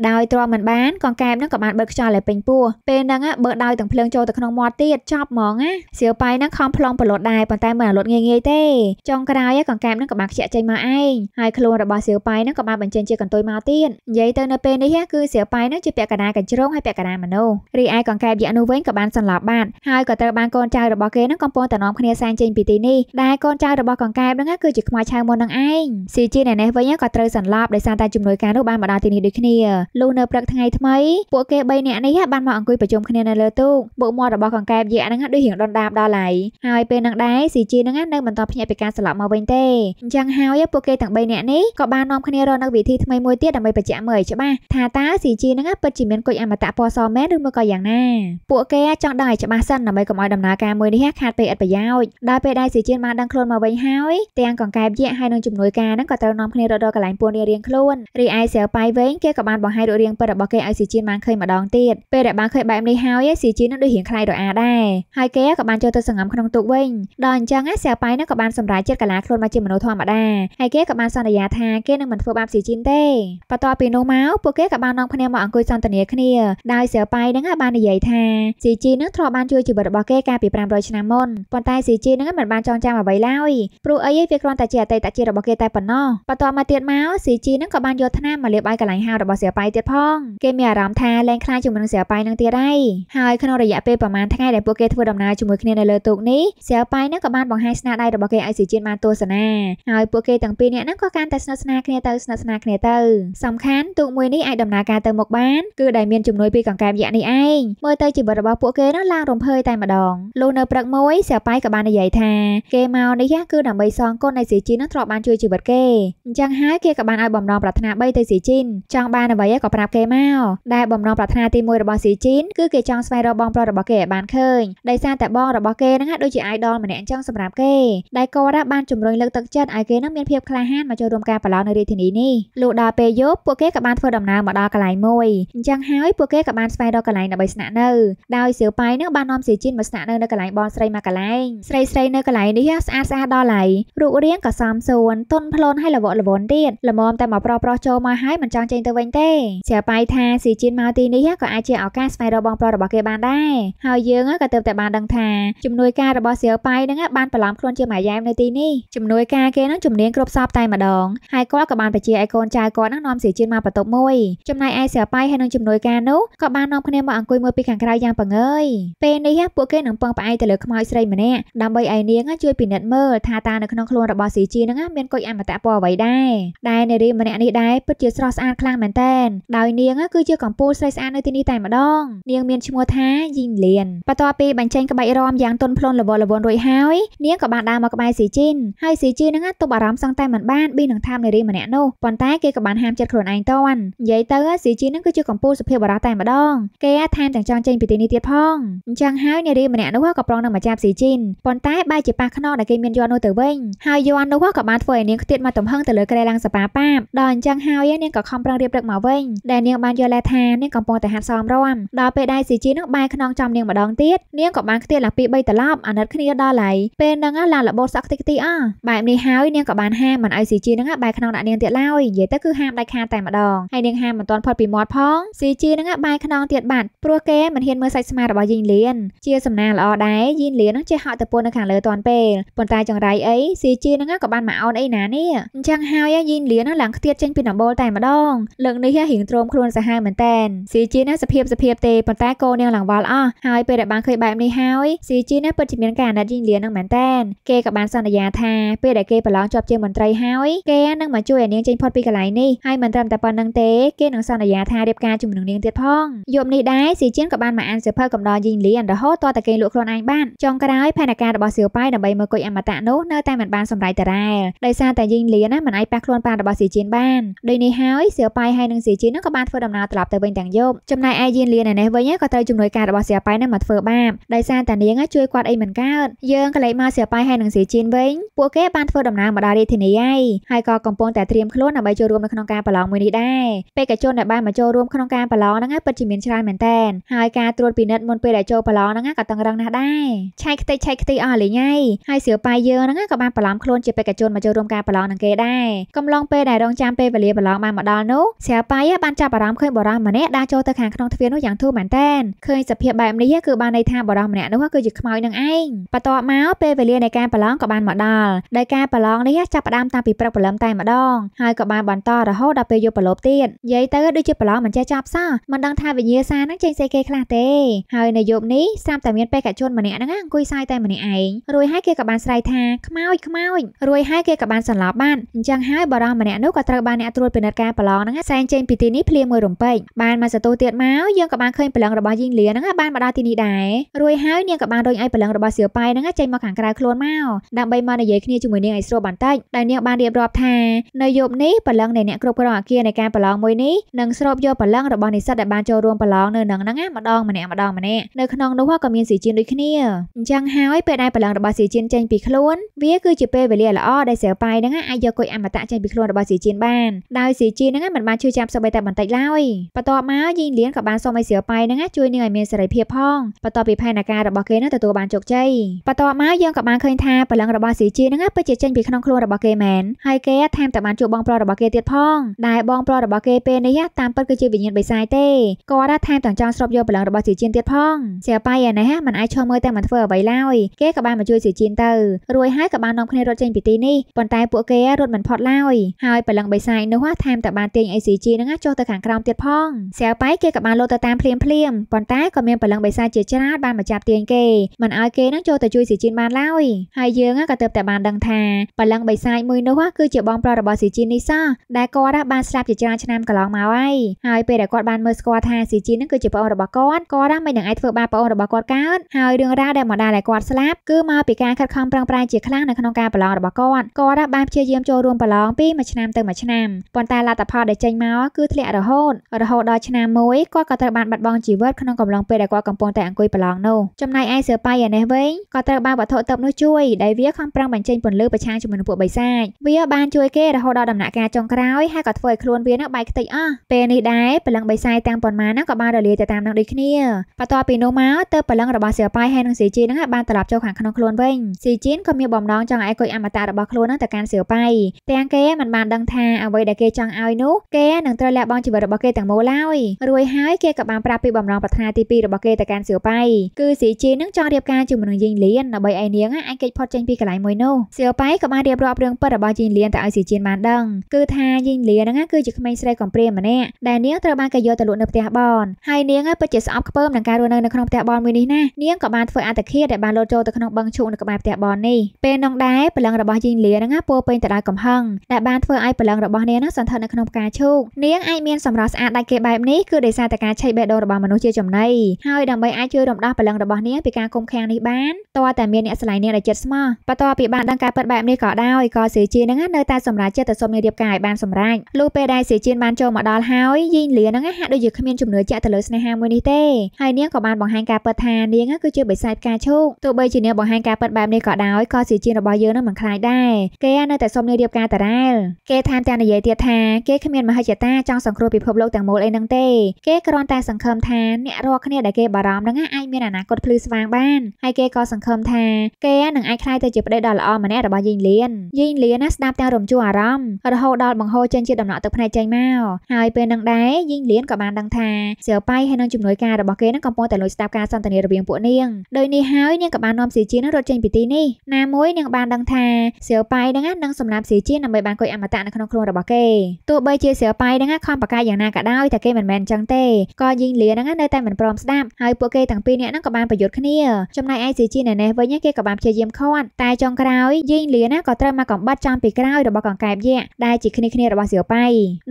ដោយទ្រាំមិនបានកង្កែបហ្នឹងក៏បានបើកខ្យល់ឲ្យពេញពោះពេលហ្នឹងបើដោយទាំងភ្លើងចូលទៅក្នុងមាត់ទៀតចប់ហ្មងណាសៀវប៉ៃហ្នឹងខំប្លង់ប្រលត់ដែរប៉ុន្តែមិនរលត់ងាយងាយទេចុងក្រោយកង្កែបនឹងក៏បានខ្ជាក់ចេញមកឯងហើយខ្លួនរបស់សៀវប៉ៃនឹងក៏បានបញ្ចេញជាកន្ទុយមកទៀតនិយាយទៅនៅពេលនេះគឺសៀវប៉ៃនឹងជាពាក់កណ្ដាលកញ្ជ្រងហើយពាក់កណ្ដាលមនុស្សរីឯកង្កែបយក្សនោះវិញក៏បានសន្លប់បាត់ហើយក៏ត្រូវបានកូនចៅរបស់គេនឹងកំពុងតែនាំគ្នាសែងចេញពីទីនេះដែលកូនចៅរបស់កង្កែបនឹងគឺជាខ្មោចឆៅមុននឹងឯងស៊ីជីនៅនេះវិញក៏ត្រូវសន្លប់ដោយសារតែជំនួយការនោះបានមកដល់ទីនេះដូចគ្នាលុះនៅព្រឹកថ្ងៃថ្មីពួកគេ3នាក់នេះបានមកអង្គុយប្រជុំគ្នានៅលើទូកបុកមាត់របស់កង្កែបយក្សនឹងដូចរៀងដុនដាបដល់ហើយហើយពេលនឹងដែរស៊ីជីនឹងនៅបន្តភ្ញាក់ពីការស្លាប់មកវិញទេអញ្ចឹងហើយពួកគេទាំង3នាក់នេះក៏បាននាំគ្នារកនៅវិធីថ្មីមួយទៀតដើម្បីបញ្ជាក់មើលឲ្យច្បាស់ថាតើ CG ហ្នឹងពិតជាមានគុជអមតៈពណ៌សមែនឬមកក៏យ៉ាងណាពួកគេចង់ដឹងឲ្យច្បាស់សិនដើម្បីកុំឲ្យដំណើរការមួយនេះខាតពេលឥតប្រយោជន៍ដល់ពេលដែលស៊ីជៀនបានដឹងខ្លួនមកវិញហើយទាំងកង្កែបយៈហើយនឹងជំនួយការហ្នឹងក៏ត្រូវនាំគ្នារត់ដល់កន្លែងពួនរៀងខ្លួនរីឯសៀវប៉ៃវិញគេក៏បានបង្ហាញរូបរាងពិតរបស់គេឲ្យស៊ីជៀនបានឃើញម្ដងទៀតពេលដែលបានឃើញបែបនេះហើយស៊ីជៀននឹងដូចរៀងខ្លាយរអាដែរហើយគេក៏បានចូលទៅសង្ងំក្នុងទូកវិញដល់អញ្ចឹងសៀវប៉ៃហ្នឹងក៏បានសម្សម្រាប់ជាតិកាឡាខ្លួនមកជាមនុស្សធម្មតាហើយគេក៏បានសន្យាថាគេនឹងមិនធ្វើបាបស៊ីជីនទេបន្ទាប់ពីនោះមកពួកគេក៏បាននាំគ្នាមកអង្គុយសន្ទនាគ្នាដោយសៀវប៉ៃនឹងបាននិយាយថាស៊ីជីនឹងធ្លាប់បានជួយជីវិតរបស់គេកាលពី500ឆ្នាំមុនប៉ុន្តែស៊ីជីនឹងមិនបានចងចាំអ្វីឡើយព្រោះអីវាគ្រាន់តែជាអតីតជាតិរបស់គេតែប៉ុណ្ណោះបន្ទាប់មកទៀតមកស៊ីជីនឹងក៏បានយកថ្នាំមកលាបឲ្យកន្លែងហាវរបស់សៀវប៉ៃទៀតផងគេមានអារម្មណ៍ថាលែងខ្លាចជាមួយនឹងសៀវប៉ៃនឹងទៀតហើយហើយក្នុងរយៈពេលប្រហែលថ្ងៃដែលពួកគេធ្វើដំណើរជាមួយគ្នានៅលើទូកនេះសៀវប៉ៃនឹងក៏បានបង្ហាញស្នាដៃរបស់គេឲ្យជាជាតិបានទស្សនាហើយពួកគេទាំងពីរនាក់ហ្នឹងក៏កាន់តែស្និទ្ធស្នាលគ្នាទៅស្និទ្ធស្នាលគ្នាទៅ សំខាន់ទូកមួយនេះអាចដំណើរការទៅមុខបានគឺដែលមានជំនួយពីកង្កែបយក្សនេះឯងមើលទៅជីវិតរបស់ពួកគេនោះឡើងរំភើយតែម្ដងលុះនៅព្រឹកមួយសៀវប៉ៃក៏បាននិយាយថាគេមកនេះគឺដើម្បីសងគុណឲ្យសីជីននឹងធ្លាប់បានជួយជីវិតគេអញ្ចឹងហើយគេក៏បានឲ្យបំណងប្រាថ្នា3ទៅសីជីនចង់បានអ្វីក៏ប្រាប់គេមកដែលបំណងប្រាថ្នាទី1របស់សីជីនគឺគេចង់ស្វែងរកបងប្រុសរបស់គេឲ្យបានឃើញដោយសារតែបងរបស់គេហ្នឹងដូចជា idol ម្នាក់អញ្ចឹងសម្រាប់គេដែលគាត់រ៉ាបានជំរុញលើកទឹកចិត្តឲ្យគេនឹងមានភាពក្លាហានមកចូលរួមការប្រឡងនៅរាជធានីនេះលុះដល់ពេលយប់ពួកគេក៏បានធ្វើដំណើរមកដល់កន្លែងមួយអញ្ចឹងហើយពួកគេក៏បានស្វែងរកកន្លែងដើម្បីស្នាក់នៅដោយសៀវប៉ៃនឹងបាននាំសៀជីនមកស្នាក់នៅនៅកន្លែងបងស្រីមួយកន្លែងស្រីស្រីនៅកន្លែងនេះស្អាតស្អាតដល់ហើយរូបរាងក៏សមសួនទន់ភ្លន់ហើយល្វក់ល្វន់ទៀតល្មមតែមកប្រោះប្រោះចូលមកហើយមិនចង់ចេញទៅវិញទេសៀវប៉ៃថាសៀជីនមកទីនេះក៏អាចជាឱកាសស្វែងរកបងប្រុសរបស់គេបានដែរហើយយើងក៏ទើបតែបានដឹងថាជំនួយការរបស់សៀវប៉ៃនឹងបានប្រឡំខ្លួនជាម៉ាយ៉ែមនៅទីនេះជំនួយការគេនឹងជំនាញគ្រប់សពតែម្ដងហើយគាត់ក៏បានបញ្ជាឲ្យកូនចៅគាត់នឹងនាំសៀជៀនមកបន្ទប់មួយចំណែកឯសៀប៉ៃហើយនឹងជំនួយការនោះក៏បាននាំគ្នាមកអង្គុយមើលពីខាងក្រៅយ៉ាងបង្អើយពេលនេះពួកគេនឹងពឹងផ្អែកទៅលើខ្មោចស្រីម្នាក់ដើម្បីឲ្យនាងជួយពិនិត្យមើលថាតើនៅក្នុងខ្លួនរបស់សៀជៀននឹងមានគុជអមតៈពណ៌អ្វីដែរដែលនារីម្នាក់នេះដែរពិតជាស្រស់ស្អាតខ្លាំងមែនទែនដោយនាងគឺជាកំពូលស្រីស្អាតនៅទីនេះតែម្ដង នាងមានឈ្មោះថាយីងលៀនបន្ទាប់ពីបញ្ចេញក្បាច់រំយ៉ាងទន់ភ្លន់លវលវនរួចហើយនាងក៏បានដើរមកក្បែរស៊ីជីនហើយស៊ីជីនហ្នឹងទប់អារម្មណ៍សឹងតែមិនបានប៊ីនឹងថាមនារីម្នាក់នោះប៉ុន្តែគេក៏បានហាមចិត្តខ្លួនឯងតន់និយាយទៅស៊ីជីនហ្នឹងគឺជាកំពូលសុភាពបរោះតែម្ដង គេថែមទាំងចង់ចេញពីទីនេះទៀតផងអញ្ចឹងហើយនារីម្នាក់នោះក៏ប្រងនឹងមកចាប់ស៊ីជីនប៉ុន្តែបែរជាប៉ះខ្នងដែលគេមានយន់នោះទៅវិញហើយយន់នោះក៏បានធ្វើឲ្យនាងខ្ទាតមកទំហឹងទៅលើក្រែឡើងសប៉ាប៉ាបដល់អញ្ចឹងហើយនាងក៏ខំប្រឹងរៀបរឹកមកវិញដែលនាងបានយល់ថានាងកំពុងតែហាត់សមរំដល់ពេលដែលស៊ីជីនឹងបែរខ្នងចំនាងម្ដងទៀតនាងក៏បានខ្ទាតឡើងពី3ត្រឡប់អាណិតគ្នាដល់ហើយពេលហ្នឹងឡើងលបោសក់ខ្ទេចខ្ទីអស់បែបនេះហើយនាងក៏បានហាមមិនឲ្យស៊ីជីនឹងបែរក្នុងដាក់នាងទៀតឡើយនិយាយទៅគឺហាមដាច់ខាតតែម្ដងហើយនាងហាមមិនទាន់ផុតពីមាត់ផងស៊ីជីនឹងបែរក្នុងទៀតបាត់ព្រោះគេមិនហ៊ានមើលសាច់ស្មាររបស់យីនលៀនជាសំណាងល្អដែរយីនលៀននឹងចេះហក់ទៅពួននៅខាងលើតាន់ពេលប៉ុន្តែចង្រៃអីស៊ីជីនឹងក៏បានមកអូនអីណានេះអញ្ចឹងហើយយីនលៀននឹងឡើងខ្ទាតចេញពីដំបូលតែម្ដងលើកនេះរៀងទ្រោមខ្លួនសាហាវមែនតែនស៊ីជីនឹងសភាពសភាពទេប៉ុន្តែកូននាងឡើងវល់អស់ហើយពេលដែលបានឃើញបែបនេះហើយស៊ីជីនឹងពិតជាមានការអាណិតយីនលៀននឹងមែនតែនគេក៏បានសសន្យាថាពេលដែលគេប្រឡងជាប់ជាមន្ត្រីហើយគេនឹងមកជួយឲ្យនាងចេញផុតពីកន្លែងនេះហើយមិនត្រឹមតែប៉ុណ្្នឹងទេគេនឹងសន្យាថារៀបការជាមួយនឹងនាងទៀតផងយប់នេះដែរស៊ីជៀនក៏បានមកអានសៀវភៅកំដរយីងលៀនរហូតតតែគេលក់ខ្លួនឯងបានចុងក្រោយផែនការរបស់សៀវប៉ៃដើម្បីមើលគុយអមតៈនោះនៅតែមិនបានសម្រេចតារ៉ែលដោយសារតែយីងលៀនណាមិនអាចប៉ះខ្លួនប៉ារបស់ស៊ីជៀនបានដូចនេះហើយសៀវប៉ៃហើយនឹងស៊ីជៀននោះក៏បានធ្វើដំណើរត្រឡប់ទៅវិញទាំងយប់ចំណែកឯយីងលៀនឯនេះវិញក៏ត្រូវជំនួយការរបស់សៀវប៉ៃណាមកធ្វើបាបដោយសារតែនាងជួយគាត់អីមិនកើតយើងក៏លេចមកសៀវប៉ៃហើយនឹងស៊ីជៀនវិញពួកគេបានធ្វើដំណើរមកដល់រាជធានីហើយហើយក៏កំពុងតែត្រៀមខ្លួនដើម្បីចូលរួមនៅក្នុងការប្រឡងមួយនេះដែរបេក្ខជនដែលបានមកចូលរួមក្នុងការប្រឡងហ្នឹងពិតជាមានច្រើនមែនទែនហើយការត្រួតពិនិត្យមុនពេលដែលចូលប្រឡងហ្នឹងក៏តឹងរឹងណាស់ដែរឆៃខ្ទេចឆៃខ្ទេចអស់លីងហើយហើយសៀវប៉ៃយើងហ្នឹងក៏បានប្រឡំខ្លួនជាបេក្ខជនមកចូលរួមការប្រឡងនឹងគេដែរកំឡុងពេលដែលរងចាំពេលវេលាប្រឡងបានមកដល់នោះសៀវប៉ៃបានចាប់អារម្មណ៍ឃើញបរិសម្នាក់ដើរចូលទៅខាងក្នុងទ្វារនោះយ៉ាងធូរមែនទែនឃើញសភាពបែបនេះគឺបានន័យថាបរិសម្នាក់នោះគឺជាខ្មោចនឹងឯងបន្ទាប់មកពេលវេលានៃការប្រឡងក៏បានបានមកដល់ដោយការប្រឡងនេះចាប់ផ្ដើមតាំងពីព្រឹកព្រលឹមតែម្ដងហើយក៏បានបន្តរហូតដល់ពេលយប់ព្រលប់ទៀតនិយាយទៅដូចជាប្រឡងមិនចេះចប់សោះមិនដឹងថាវិញ្ញាសានឹងចេញស្អីគេខ្លះទេហើយនៅយប់នេះស្រាប់តែមានបេក្ខជនម្នាក់ហ្នឹងអង្គុយសាយតែម្នាក់ឯងរួចហើយគេក៏បានស្រ័យថាខ្មោចខ្មោចរួចហើយគេក៏បានសន្លប់បានអញ្ចឹងហើយបរិះម្នាក់នោះក៏ត្រូវបានអ្នកត្រួតពិនិត្យការប្រឡងហ្នឹងសែងចេញពីទីនេះភ្លាមមួយរំពេចបានមកសតូទៀតមកយើងក៏បានឃើញប្រឡងរបស់យីងលៀហ្នឹងបានមកដល់ទីនេះដែររួចហើយនាងក៏បានរុញឲ្យប្រឡងរបស់សៀវប៉ៃហ្នឹងចេញមកខាងក្រៅខ្លួនមកដើម្បីដើម្បីមកនិយាយគ្នាជាមួយនាងឲ្យស្រួលបន្តិចដែលនាងបានរៀបរាប់ថានៅយប់នេះបលឹងនៃអ្នកគ្រប់គ្រងអគារនៃការប្រឡងមួយនេះនឹងស្រូបយកបលឹងរបស់និស្សិតដែលបានចូលរួមប្រឡងនៅនឹងហ្នឹងម្ដងម្នាក់ម្ដងម្នាក់នៅក្នុងនោះក៏មានស៊ីជៀនដូចគ្នាអញ្ចឹងហើយពេលដែលបលឹងរបស់ស៊ីជៀនចេញពីខ្លួន វាគឺជាពេលវេលាល្អដែលសៀវប៉ៃហ្នឹងអាចយកគុយអមតៈចេញពីខ្លួនរបស់ស៊ីជៀនបានដោយស៊ីជៀនហ្នឹងមិនបានឈឺចាប់សូម្បីតែបន្តិចឡើយបន្ទាប់មកយីលៀនក៏បានសូមឲ្យសៀវប៉ៃហ្នឹងជួយនាងឲ្យមានសេរីភាពផងបន្ទាប់ពីផែនការរបស់គេហ្នឹងទទួលបានជោគជ័យបន្ទាប់មកយើងក៏បានឃើញថាបលឹងរបស់ស៊ីជីហ្នឹងពិតជាចេញពីក្នុងខ្លួនរបស់គេមែនហើយគេថែមទាំងបានជួបបងប្រុសរបស់គេទៀតផងដែលបងប្រុសរបស់គេពេលនេះតាមពិតគឺជាវិញ្ញាណបិសាយទេគាត់ថែមទាំងចង់ស្រូបយកកម្លាំងរបស់ស៊ីជីនទៀតផងសៀប៉ៃឯណេះមិនអាចឈរមើលតែមិនធ្វើអ្វីឡើយគេក៏បានមកជួយស៊ីជីនទៅរួចហើយក៏បាននាំគ្នារត់ចេញពីទីនេះប៉ុន្តែពួកគេរត់មិនផុតឡើយហើយកម្លាំងបិសាយនោះថែមទាំងបានទាញអេស៊ីជីហ្នឹងចុះទៅខាងក្រោមទៀតផងសៀប៉ៃគេក៏បានលោតទៅតាមភ្លាមភ្លាមប៉ុន្តែក៏មានកម្លាំងបិសាយជាច្រើនបានមកចាប់ទាញគេមិនឲ្យគេនឹងចូលទៅជួយស៊ីជីនបានឡើយហើយយើងក៏ទើបតែបានដឹងថាបលឹងបិសាចមួយនោះគឺជាបងប្រុសរបស់ស៊ីជីនេះសោះដែលគាត់បានស្លាប់ជាច្រើនឆ្នាំកន្លងមកហើយហើយពេលដែលគាត់បានមើលស្គាល់ថាស៊ីជីនឹងគឺជាប្អូនរបស់គាត់គាត់មិននឹងអាចធ្វើបាបប្អូនរបស់គាត់កើតហើយរឿងរ៉ាវដែលម្ដាយដែលគាត់ស្លាប់គឺមកពីការខិតខំប្រឹងប្រែងជាខ្លាំងនៅក្នុងការប្រឡងរបស់គាត់គាត់បានព្យាយាមចូលរួមប្រឡងពីមួយឆ្នាំទៅមួយឆ្នាំប៉ុន្តែលទ្ធផលដែលចេញមកគឺធ្លាក់រហូតរហូតដល់ឆ្នាំមួយគាត់ក៏ត្រូវបានបាត់បង់ជីវិតក្នុងកំឡុងពេលដែលគាត់កំពុងតែអង្គុយប្រឡងនោះចំណែកឯសៀវប៉ៃឯនេះវិញក៏ត្រូវបានវត្ថុតឹបនោះជួយដែលវាខំប្រឹងបញ្ចេញពន្លឺប្រឆាំងជាមួយនឹងពួកបិសាចវាបានជួយគេរហូតដល់ដំណាក់កាលចុងក្រោយហើយក៏ធ្វើឲ្យខ្លួនវានឹងបែកខ្ទេចអស់ពេលនេះដែរព្រលឹងបិសាចទាំងប៉ុន្មានហ្នឹងក៏បានរលាយទៅតាមនឹងដូចគ្នាបន្ទាប់ពីនោះមកទៅព្រលឹងរបស់សៀវប៉ៃហើយនឹងស៊ីជីនឹងបានត្រឡប់ចូលខាងក្នុងខ្លួនវិញស៊ីជីនក៏មានបំណងចង់ឲ្យគុយអមតារបស់ខ្លួននឹងទៅកាន់សៀវប៉ៃទាំងគេមិនបានដឹងថាអ្វីដែលគេចង់ឲ្យនោះគេនឹងត្រូវលះបង់ជីវិតរបស់គេទាំងមូលឡើយរួចហើយគេក៏បានប្រាប់ពីបំណងប្រាថ្នាទី2របស់គេទៅកាន់សៀវប៉ៃគឺស៊ីជីនឹងចង់រៀបការជាមួយនឹងយីងលៀនដើម្បីឲ្យនាងអាចគេចផុតចេញពីកន្លែងមួយនោះសៀវប៉ៃក៏បានរៀបរាប់រឿងពិតរបស់យីនលៀនទៅឲ្យសៀជៀនបានដឹងគឺថាយីនលៀនហ្នឹងគឺជាក្មេងស្រីកំព្រាម្នាក់ដែលនាងត្រូវបានគេយកទៅលក់នៅផ្ទះបនហើយនាងពិតជាស្អប់ខ្ពើមនឹងការរស់នៅនៅក្នុងផ្ទះបនមួយនេះណានាងក៏បានធ្វើអត្តឃាតដែលបានលោតចូលទៅក្នុងបឹងឈូកនៅក្បែរផ្ទះបននេះពេលនោះដែរព្រលឹងរបស់យីនលៀនហ្នឹងពោពេញទៅដោយកំហឹងដែលបានធ្វើឲ្យព្រលឹងរបស់នាងហ្នឹងសន្ធឹកនៅក្នុងផ្កាឈូកនាងអាចមានសម្រស់ស្អាតដាច់គេបែបនេះគឺដោយសារតែការឆែកបេះដូងរបស់មនុស្សជាចំណីហើយដើម្បីអាចជួយរំដោះព្រលឹងរបស់នាងពីការគុំខាំងនេះបានតើតែមានអ្នកឆ្លៃនាងដែលចិត្តស្មោះបន្ទាប់ពីបានដឹងការពិតបែបនេះក៏ដោយក៏សេជានឹងនៅតែសម្រាប់ចិត្តទៅសុំនាយរៀបការឲ្យបានសម្រេចលុះពេលដែលសេជាបានចូលមកដល់ហើយយីងលៀនឹងហាក់ដូចជាគ្មានជំនឿជាក់ទៅលើស្នេហាមួយនេះទេហើយនាងក៏បានបង្ហាញការពិតថានាងគឺជាបិសាចផ្កាឈូកទោះបីជានាងបង្ហាញការពិតបែបនេះក៏ដោយក៏សេជារបស់យើងនឹងមិនខ្លាចដែរគេនៅតែសុំនាយរៀបការតារ៉ែលគេថែមទាំងនិយាយទៀតថាគេគ្មានមហិច្ឆតាចង់សង្គ្រោះពិភពលោកទាំងមូលអីនឹងទេគេគ្រាន់តែសង្ឃឹមថាអ្នករាល់គ្នាដែលគេបារម្ភនឹងអាចមានអនាគតភ្លឺស្វាងបានហើយគេក៏សង្ឃឹមថា គេនឹងអាចខ្លាយទៅជាជាប្តីដ៏ល្អម្នាក់របស់យីងលៀនយីងលៀនណាស្ដាប់ទាំងរំជួលអារម្មណ៍រហូតដល់បង្ហូរចេញជា ដំណក់ទឹកភ្នែកចេញមកហើយពេលនឹងដែរយីងលៀនក៏បានដឹងថាសៀវប៉ៃហើយនឹងជំនួយការរបស់គេនឹងកំពុងតែលួចស្ដាប់ការសន្ទនារវាងពួកនាងដោយនេះហើយនាងក៏បាននាំសៀជានឹងរត់ចេញពីទីនេះណាមួយនាងបានដឹងថាសៀវប៉ៃនឹងនឹងសម្លាប់សៀជាដើម្បីបានគួយអមតៈនៅក្នុងខ្លួនរបស់គេទោះបីជាសៀវប៉ៃនឹងខំប្រកែកយ៉ាងណាក៏ដោយតែគេមិនមែនអញ្ចឹងទេក៏យីងលៀននឹងនៅតែមិនព្រមស្ដាប់ហើយពួកគេទាំងពីរនាក់នឹងក៏បានប្រយុទ្ធគ្នាចំណែកឯសៀជានៅនេះវិញគេក៏បានព្យាយាមខាត់តែតែចុងក្រោយយាយលៀនណាក៏ត្រូវមកកំបត្តិចំពីក្រោយរបស់កង្កែបយក្សដែលជាគ្នាគ្នារបស់សៀវប៉ៃ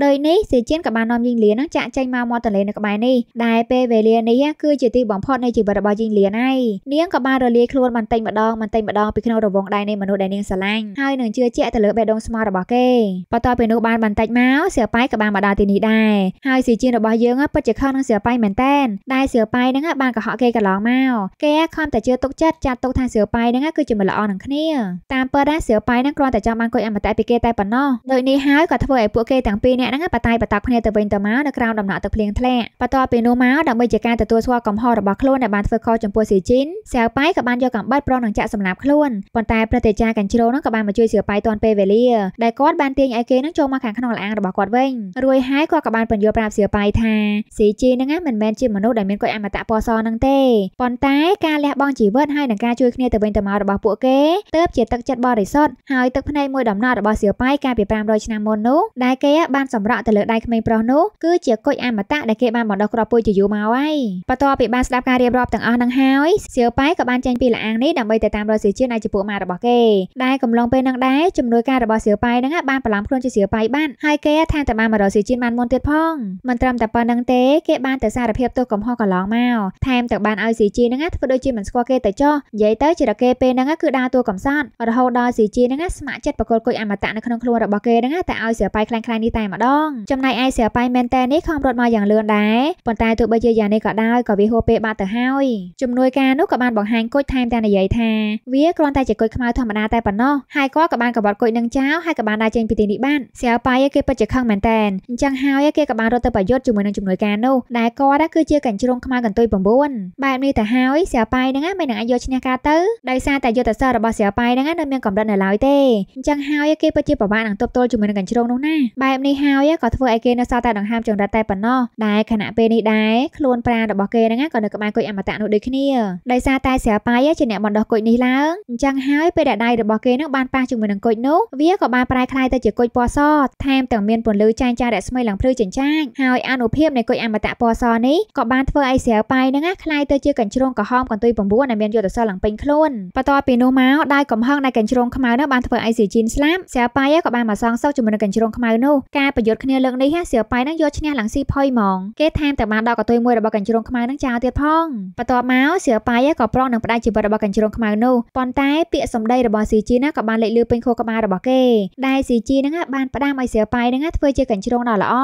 ដោយនេះសៀជៀនក៏បាននាំយាយលៀននឹងចាក់ចេញមកមាត់ទន្លេនៅក្បែរនេះដែលពេលវេលានេះគឺជាទីបំផុតនៃជីវិតរបស់យាយលៀនហើយនាងក៏បានរលាយខ្លួនបន្តិចម្ដងបន្តិចម្ដងពីក្នុងរវងដៃនៃមនុស្សដែលនាងស្រឡាញ់ហើយនឹងជឿជាក់ទៅលើបេះដូងស្មោះរបស់គេបន្ទាប់ពីនោះបានបន្តិចមកសៀវប៉ៃក៏បានមកដល់ទីនេះដែរហើយសៀជៀនរបស់យើងពិតជាខឹងនឹងសៀវប៉ៃមែនតែនដែលសៀវប៉ៃនឹងបានកុហកគេកន្លងមកគេខំតែជឿទុកចិត្តចាត់ទុកថាសៀវប៉ៃនឹងគឺជាមិនល្អនឹងគ្នាតាមពិតដែរសៀវប៉ៃនឹងគ្រាន់តែចង់បានគុយអមតៈពីគេតែប៉ុណ្ណោះដូចនេះហើយក៏ធ្វើឲ្យពួកគេទាំងពីរនាក់ហ្នឹងបតាយបតាប់គ្នាទៅវិញទៅមកនៅក្រោមដំណក់ទឹកភ្លៀងធ្លាក់បន្ទាប់ពីនោះមកដើម្បីជាការទទួលស្គាល់កំហុសរបស់ខ្លួនដែលបានធ្វើខុសចំពោះសៀជីនសៀវប៉ៃក៏បានយកកាំបិតប្រងនឹងចាក់សម្លាប់ខ្លួនប៉ុន្តែប្រតិចារកាន់ជ្រោនឹងក៏បានមកជួយសៀវប៉ៃតាន់ពេលវេលាដែលគាត់បានទាញឲ្យគេនឹងចូលមកខាងក្នុងលាងរបស់គាត់វិញរួយហើយគាត់ក៏បានបញ្យល់ប្រាប់សៀវប៉ៃថាសៀជីនហ្នឹងមិនមែនជាមនុស្សដែលមានគុយអមតៈពណ៌សហ្នឹងទេប៉ុន្តែការលះបង់ជីវិតហើយនឹងការជួយគ្នាទៅវិញទៅមករបស់ពួកគេទើបជាទឹកចិត្តបរិសុទ្ធហើយទឹកភ្នែកមួយដំណត់របស់សៀវប៉ៃកាលពី500ឆ្នាំមុននោះដែលគេបានសម្រក់ទៅលើដៃក្មេងប្រុសនោះគឺជាគុជអមតៈដែលគេបានបណ្ដុះគ្រាប់ពូជជាយូរមកហើយបន្ទាប់ពីបានស្ដាប់ការរៀបរាប់ទាំងអស់នឹងហើយសៀវប៉ៃក៏បានចេញពីលាអាងនេះដើម្បីទៅតាមរកសៀវជឿនឯជាពួកម៉ារបស់គេដែលកំឡុងពេលនឹងដែរជំនួយការរបស់សៀវប៉ៃនឹងបានប្រឡំខ្លួនជាសៀវប៉ៃបានហើយគេថាតែបានមករកសៀវជឿនបានមុនទៀតផងមិនត្រឹមតែប៉ុណ្្នឹងទេគេបានទៅសារភាពទោសកំហុសកន្លងមកថែមទាំងបានឲ្យសៀវជឿននឹងធ្វើដូចជាមិនស្គាល់គេទៅចោះនិយាយទៅជារកគេពេលហ្នឹងគឺដើរតួកំសត់រហូតដល់ស៊ីជីហ្នឹងស្ម័គ្រចិត្តបកលគុយអមតៈនៅក្នុងខ្លួនរបស់គេហ្នឹងតែឲ្យសៀវប៉ៃខ្លាំងខ្លាំងនេះតែម្ដងចំណែកឯសៀវប៉ៃមែនតែនេះខំរត់មកយ៉ាងលឿនដែរប៉ុន្តែទោះបីជាយ៉ាងនេះក៏ដោយក៏វាហួសពេលបាត់ទៅហើយជំនួយការនោះក៏បានបង្ហាញគុយថែមទាំងនិយាយថាវាគ្រាន់តែជាគុយខ្មៅធម្មតាតែប៉ុណ្ណោះហើយគាត់ក៏បានកបាត់គុយនឹងចោលហើយក៏បានដើរចេញពីទីនេះបានសៀវប៉ៃគេពិតជាខឹងមែនតែនអញ្ចឹងហើយគេក៏បានរត់ទៅប្រយុទ្ធជាមួយនឹងជំនួយការនោះដែលគាត់គឺជាកញ្ជ្រងខ្មៅកន្ទុយ9បែបនេះទៅហើយសៀវប៉ៃហ្នឹងមិននឹងអាចយកឈ្នះការទៅដោយសារតែយុទ្ធសាស្ត្ររបស់ស្រាប៉ៃហ្នឹងនៅមានកម្រិតនៅឡើយទេអញ្ចឹងហើយគេពិតជាពិបាកនឹងទប់ទល់ជាមួយនឹងកញ្ជ្រោងនោះណាបែបនេះហើយក៏ធ្វើឲ្យគេនៅសល់តែដង្ហើមចង្រិតតែប៉ុណ្ណោះដែលខណៈពេលនេះដែរខ្លួនប្រារបស់គេហ្នឹងក៏នៅក្បែរគុយអមតៈនោះដូចគ្នាដោយសារតែស្រាប៉ៃជាអ្នកបណ្ដោះគុយនេះឡើងអញ្ចឹងហើយពេលដែលដៃរបស់គេហ្នឹងបានប៉ះជាមួយនឹងគុយនោះវាក៏បានប្រែคล้ายទៅជាគុយពណ៌សថែមទាំងមានពន្លឺចែងចាំងរស្មីឡើងភ្លឺចិញ្ចាចហើយអនុភាពនៃគុយអមតៈពណ៌សនេះក៏បានធ្វើឲ្យស្រាប៉ៃហ្នឹងคล้ายទៅជាកញ្ជ្រោងក្រហមកន្ទុយ9ដែលមានយុទ្ធសាស្ត្រឡើងពេញខ្លួនបន្ទាប់ពីនោះមកមកដោយកំហឹងដែលកញ្ជ្រងខ្មៅនោះបានធ្វើឲ្យសៀជីនស្លាប់សៀប៉ៃក៏បានមកសងសឹកជាមួយនឹងកញ្ជ្រងខ្មៅនោះការប្រយុទ្ធគ្នាលើកនេះសៀប៉ៃនឹងយកឈ្នះឡើងស៊ីផុយហ្មងគេថែមទាំងបានដកកន្ទុយមួយរបស់កញ្ជ្រងខ្មៅនឹងចោលទៀតផងបន្ទាប់មកសៀប៉ៃក៏ប្រងនឹងផ្ដាច់ជីវិតរបស់កញ្ជ្រងខ្មៅនោះប៉ុន្តែពាក្យសម្ដីរបស់សៀជីនក៏បានលេចលឺពេញខួរក្បាលរបស់គេដែលសៀជីនឹងបានផ្ដាំឲ្យសៀប៉ៃនឹងធ្វើជាកញ្ជ្រងដ៏ល្អ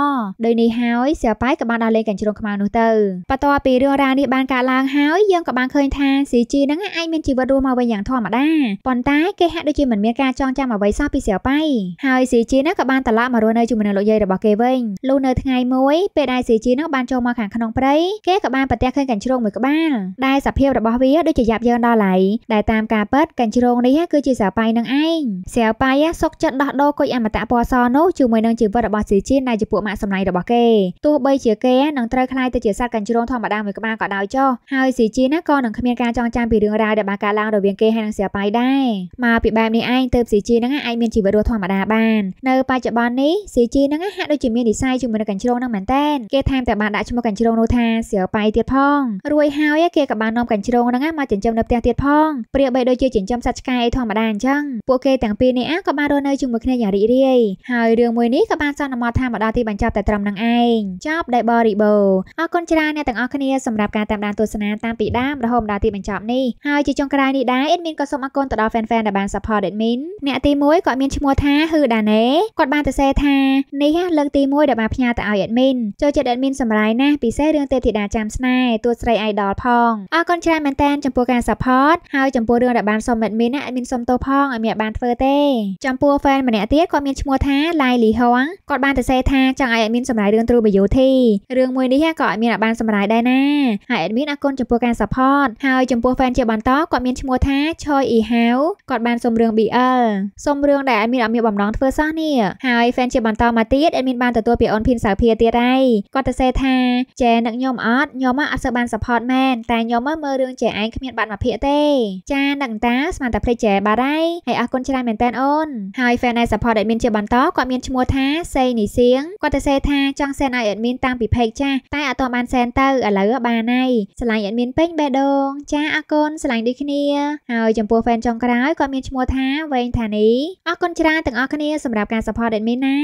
ដោយនេះហើយសៀប៉ៃក៏បានដល់លេងកញ្ជ្រងខ្មៅនោះទៅបន្ទាប់ពីរឿងរ៉ាវនេះបានកើតឡើងហើយយើងក៏បានឃើញថាសៀជីនឹងអាចមានជីវិតរស់មកវិញយ៉ាងធម្មតាប៉ុន្តែគេហាក់ដូចជាមិនមានការចងចាំអ្វីសោះពីស្រីប៉ៃហើយស៊ីជីណាក៏បានត្រឡប់មករស់នៅជាមួយនឹងលោកយាយរបស់គេវិញលុះនៅថ្ងៃមួយពេលដែលស៊ីជីនោះបានចូលមកខាងក្នុងព្រៃគេក៏បានប្រទះឃើញកញ្ជ្រោងមួយក្បាលដែលសភាពរបស់វាដូចជាយ៉ាប់យ៉ឺនដល់ឡៃដែលតាមការពិតកញ្ជ្រោងនេះគឺជាស្រីប៉ៃនឹងឯងស្រីប៉ៃសុកចិត្តដោះដូរគុយអមតៈពណ៌សនោះជាមួយនឹងជីវិតរបស់ស៊ីជីដែលជាពួកម៉ាក់សម្លាញ់របស់គេទោះបីជាគេនឹងត្រូវคลายទៅជាសត្វកញ្ជ្រោងធម្មតាមួយក្បាលក៏ដោយចុះហើយស៊ីជីណាក៏នឹងគ្មានការចងចាំពីរឿងរ៉ាវដែលបានកើតឡើងរវាងគេហើយនឹងស្រីប៉ៃដែរមកពីបែបនេះឯងទៅស៊ីជីហ្នឹងអាចមានជីវិតរស់ធម្មតាបាន នៅបច្ចុប្បន្ននេះស៊ីជីហ្នឹងហាក់ដូចជាមាននិស័យជាមួយនឹងកញ្ជ្រោងហ្នឹងមែនតើគេថែមតែបានដាក់ឈ្មោះកញ្ជ្រោងនោះថាសៀវប៉ៃទៀតផងរួចហើយគេក៏បាននាំកញ្ជ្រោងហ្នឹងមកចិញ្ចឹមនៅផ្ទះទៀតផងព្រាបីដូចជាចិញ្ចឹមសត្វឆ្កែធម្មតាអញ្ចឹងពួកគេទាំងពីរនេះក៏បានរស់នៅជាមួយគ្នាយ៉ាងរីករាយហើយរឿងមួយនេះក៏បានសន្មតថាមកដល់ទីបញ្ចប់តែត្រឹមហ្នឹងឯងចប់ដោយបរិបូរអរគុណច្រើនអ្នកទាំងអស់គ្នាសម្រាប់ការតាមដានទស្សនាតាមពីដើមរហូតដល់ទីបញ្ចប់នេះហើយជាចុងក្រោយនេះដែរអេតមានក៏សូមអរគុណនទៅដល់ fan fan ដែលបាន supported me អ្នកទី1គាត់មានឈ្មោះថាហឺដាណេគាត់បានទៅសេថានេះលើកទី1ដែលបានផ្ញើទៅឲ្យ admin ចូលចិត្ត admin សម្រាយណាស់ពិសេសរឿងទេពធីតាចាំស្នេហ៍ទួតស្រី idol ផងអរគុណច្រើនមែនតើចំពោះការ support ហើយចំពោះរឿងដែលបានសុំ admin ណា admin សុំទោសផងឲ្យមានបានធ្វើទេចំពោះ fan ម្នាក់ទៀតគាត់មានឈ្មោះថា Lai Li Hong គាត់បានទៅសេថាចង់ឲ្យ admin សម្រាយរឿង True Beauty រឿងមួយនេះក៏ឲ្យមានបានសម្រាយដែរណាហើយ admin អរគុណចំពោះការ support ហើយចំពោះ fan ជាបន្តគាត់មានឈ្មោះថា Choi Iha ហាវគាត់បានសុំរឿង BL សុំរឿងដែលអេមីនអត់មានបំណងធ្វើសោះនេះហើយ fan ជាបន្តមកទៀតអេមីនបានទទួលពីអូនភីនសាវភាទៀតហើយគាត់ទៅសេថាចែនឹកខ្ញុំអត់ខ្ញុំអត់សូវបាន support មែនតែខ្ញុំមើលរឿងចែឯងគ្មានបាត់មកភាកទេចានឹកតាស្មានតែភ្លេចចែបារៃហើយអរគុណច្រើនមែនតើអូនហើយ fan ដែល support អេមីនជាបន្តគាត់មានឈ្មោះថាសេនីសៀងគាត់ទៅសេថាចង់ send ឲ្យអេមីនតាំងពី page ចាស់តែអត់ទាន់បាន send ទៅឥឡូវបានហើយឆ្លាញ់អេមីនពេញបេះដូងចាអរគុណឆ្លាញ់ដូចគ្នាហើយចំពោះ fan ចុងក្រោយគាត់មានឈ្មោះថាវែងថានីអរគុណច្រើនទាំងអស់គ្នាសម្រាប់ការ support ដែលមានណា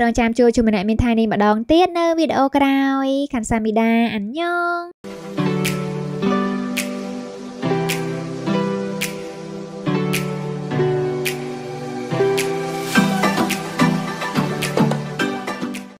រងចាំជួបជាមួយអ្នកមានថានីម្ដងទៀតនៅវីដេអូក្រោយខាន់សាមីដាអញ្ញង